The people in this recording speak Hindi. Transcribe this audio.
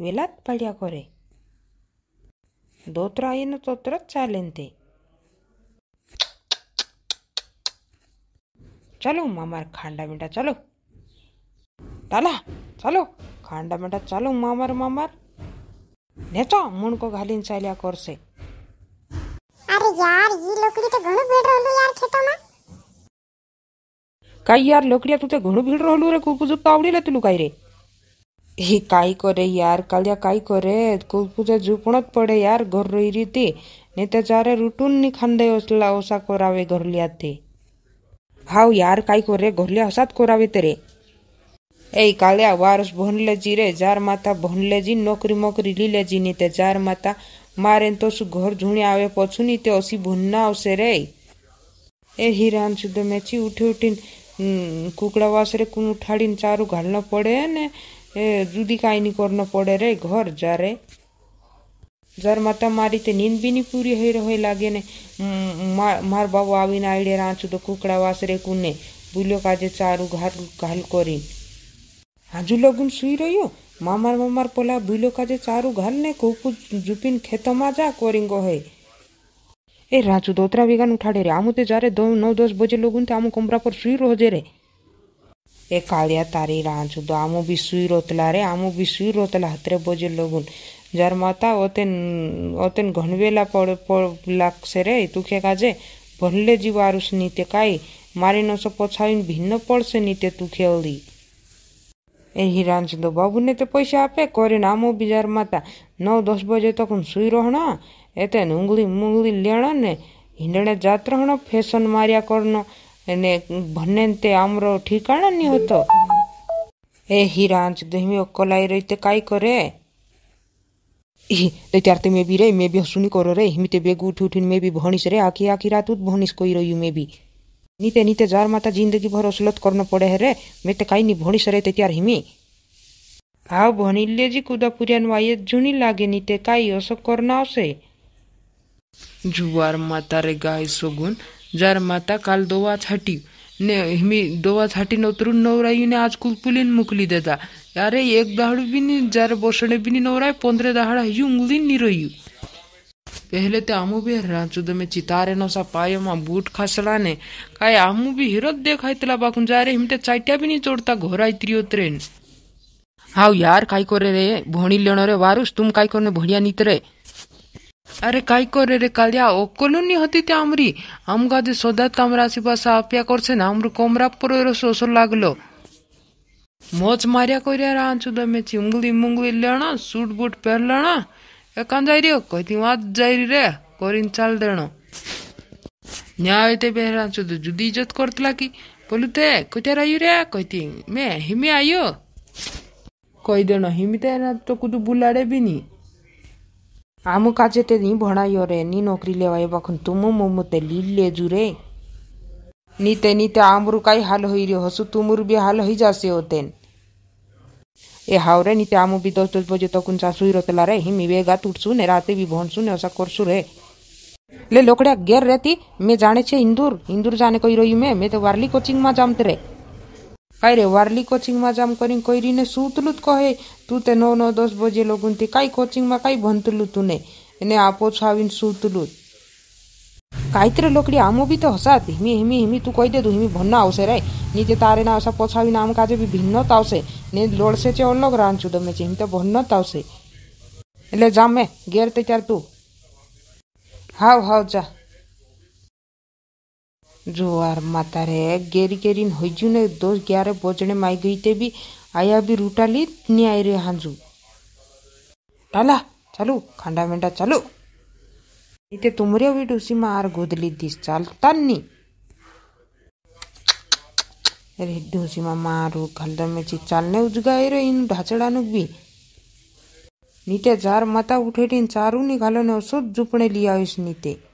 वेलात पाड्या करे धोत्राईनं तोत्रच चालेन ते चलो मामार खांडा मिंडा चलो टाला चलो खांडा मिंडा चलो मामार मामार नेचा मुणको घालीन चाल्या कोरसे अरे यार ये लोकड़ी तो घणो भीड़ रहलू यार खेतो में काई यार लोकड़िया तू ते घणो भीड़ रहलू रे कुकुजुप तो आवड़ी ले रे ही काय करे यार कालिया काय करे कुलपूचं झुपणत पडे यार घर रोहिरी ते नाही तर चारे रुटून नि खांदे असला ओसा कोरावे घरल्या ते हाव यार काय करे घरल्या असाच कोरावे तरे ए काल्या वारस भोनले जी रे जार माता भोनले जी नोकरी मोकरी लिले जी नि ते जार माता मारे तो सु घर झुणे आवे पछुनी ते असी भुन्ना असे रे ए हिरान सुद्धा मेची उठे उठीन कुकडा वासरे कुन उठाडीन चारू घालणं पडे ने જુદી કાંઈ પડે રે ઘર જ્યારે જરમાં તમારી તે નીંદ બી નહીં પૂરી હોય હોય લાગે ને માર બાબુ આવીને આઈડે રાંચું તો કુકડા વાસરે કુને ભૂલ્યો કાજે ચારું ઘાલ ઘાલ કરી હાજુ લગુન સુઈ રહ્યો મામાર મામાર પોલા ભૂલ્યો કાજે ચારું ઘાલને કુકુ જુપીન ખેતમાં જા કોરિંગો હોય એ રાંચું દોતરા વેગાન ઉઠાડે રે આમું તે જ્યારે નવ દસ બજે લગુન તે આમું કમરા પર સુઈ રોજે રે ए काळ्या तारी रांचुदो आमो बिसुई रोतला रे आमो बिसुई रोतला हतरे बजे लगून যার মাতা ওতেন ওতেন ঘনবেলা লাগছে রে তুখে কাজে ভনলে জীব আরুস নিতে কাই মারি নস পছাইন ভিন্ন পড়ছে নিতে তুখে অলি এই হিরাঞ্চন্দ বাবু নেতে পয়সা আপে করে না মো বিজার মাতা নও দশ বজে তখন শুই রহণ এতে উঙ্গলি মুঙ্গলি লেণ নে হিন্দড়ে যাত রহণ ফেশন মারিয়া করণ એને ભને તે આમરો ઠેકાણા નહીં હોતો એ હિરાંચ દેહમી કલાઈ રહી તે કાંઈ કરે ત્યારે તે મેં બી રે મેં બી હસુની કરો રે હિમી તે ભેગું ઉઠી ઉઠીને મેં બી ભણીશ રે આખી આખી રાત જ ભણીશ કોઈ રહ્યું મેં બી નીતે નીતે જાર માતા જિંદગી ભર અસલત કરનો પડે હે રે મેં તે કાંઈ નહીં ભણીશ રે તે ત્યારે હિમી હા ભણી લેજી કુદાપુરિયાનું આયે જૂની લાગે નીતે કાંઈ અસર કરના હશે જુવાર માતા રે ગાય સોગુન जार माता काल दोवाच हटी ने हिमी दोवाच हाटीन उतरून नवराईने आज कुलकुलीन मुकली देता अरे एक दहाड़ बिनी जार बोसणे बिनी नवराय पंद्रह दहाड़ हजू उंगलीन निरोयू पहले तो आमू भी रांचू में चितारे नो सा पायो मां बूट खसला ने काय आमू भी हिरत देखा तला बाकुन जा रे हिमते चाटिया भी नहीं चोड़ता घोरा इतरियो ट्रेन हाउ यार काय करे रे भोणी लेनो रे वारुस तुम काय करने भोणिया नीत रे আরে কাই করে রে কালিয়া ও কলুনি হতিতে আমরি আমগা যে সদা তামরা আসিবা সা অপেক্ষা করছেন আমর কমরা পরের শ্বশুর লাগলো মজ মারিয়া করিয়া রাঞ্চু দমে চিঙ্গলি মুঙ্গলি লেণ সুট বুট পেরলেণ একান যাই রিও কইতি মাত যাই রে করিন চাল দেণ ন্যায় হইতে বে রাঞ্চু যদি ইজত করতলা কি বলুতে কইটার আইয় রে কইতি মে হিমি আইয় কই দেণ হিমিতে তো কুদু বুলাড়ে বিনি આમ કાચે તે ની ભણાયો રે ની નોકરી લેવાય વખત તુમુ મમ્મુ તે લીલ લેજુ રે ની તે ની તે આમરું કાંઈ હાલ હોઈ રહ્યો હસુ તુમુર બી હાલ હોઈ જશે હો તેન એ હાવરે ની તે આમુ બી દસ દસ બજે તકુન ચા સુઈ રોતેલા રે હિમી વેગા તૂટશું ને રાતે બી ભણશું ને અસા કરશું રે ले लोकड्या गेर रहती मैं जाने छे इंदूर इंदूर जाने कोई रोई में मैं तो वारली कोचिंग में जामते रहे कहरे वार्ली कोचिंग में जाम कर कोईरी ने सूतलू तो कहे तू ते नौ नौ दस बजे लगन थी कई कोचिंग में कई भनतलू तू ने इन्हें आपो छावीन सूतलू कायत्र लोकड़ी आमो भी तो हसा धीमी हिमी हिमी तू कही दे दू हिमी भन्ना आवश्य रे नीचे तारे ना आवश्यक पोछा भी नाम काजे भी भिन्नता आवश्य ने लोड़ से चे अलग रान चुद में चीम तो भन्नता आवश्य ले जा मैं गेर ते चार तू हाव हाव जा जोर माता रे गेरी गेरीन होइजुने दस ग्यारह बजने माई गई ते भी आया भी रूटाली नी रे हांजू टाला चलो खांडा मेंडा चालू इते तुमरे भी डुसी मार गोदली दिस चाल तान्नी अरे डुसी मा मारू खलदा में ची चालने उजगा रे इन ढाचड़ा नुक भी नीते जार माता उठेटीन चारू निघालो ने असोच झुपणे लिया नीते